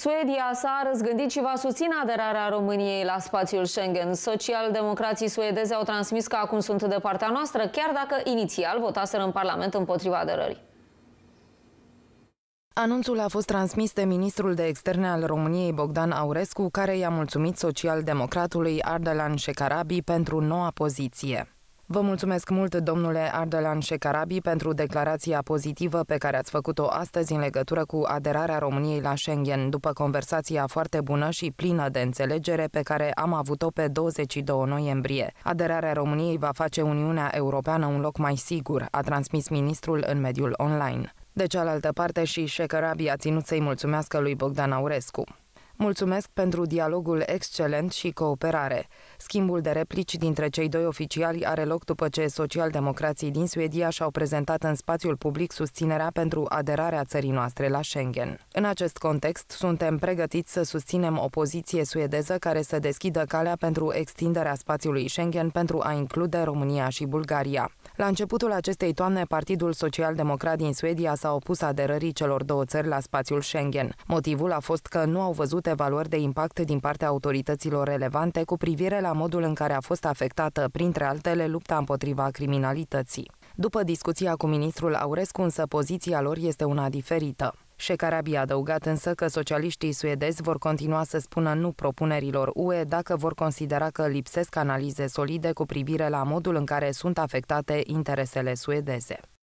Suedia s-a răzgândit și va susține aderarea României la spațiul Schengen. Socialdemocrații suedezi au transmis că acum sunt de partea noastră, chiar dacă inițial votaseră în Parlament împotriva aderării. Anunțul a fost transmis de ministrul de externe al României Bogdan Aurescu, care i-a mulțumit socialdemocratului Ardalan Shekarabi pentru noua poziție. Vă mulțumesc mult, domnule Ardelan Șecarabi, pentru declarația pozitivă pe care ați făcut-o astăzi în legătură cu aderarea României la Schengen, după conversația foarte bună și plină de înțelegere pe care am avut-o pe 22 noiembrie. Aderarea României va face Uniunea Europeană un loc mai sigur, a transmis ministrul în mediul online. De cealaltă parte și Șecarabi a ținut să-i mulțumească lui Bogdan Aurescu. Mulțumesc pentru dialogul excelent și cooperare. Schimbul de replici dintre cei doi oficiali are loc după ce socialdemocrații din Suedia și-au prezentat în spațiul public susținerea pentru aderarea țării noastre la Schengen. În acest context, suntem pregătiți să susținem o poziție suedeză care să deschidă calea pentru extinderea spațiului Schengen pentru a include România și Bulgaria. La începutul acestei toamne, Partidul Social Democrat din Suedia s-a opus aderării celor două țări la spațiul Schengen. Motivul a fost că nu au văzut evaluări de impact din partea autorităților relevante cu privire la modul în care a fost afectată, printre altele, lupta împotriva criminalității. După discuția cu ministrul Aurescu, însă poziția lor este una diferită. Șecarabi a adăugat însă că socialiștii suedezi vor continua să spună nu propunerilor UE dacă vor considera că lipsesc analize solide cu privire la modul în care sunt afectate interesele suedeze.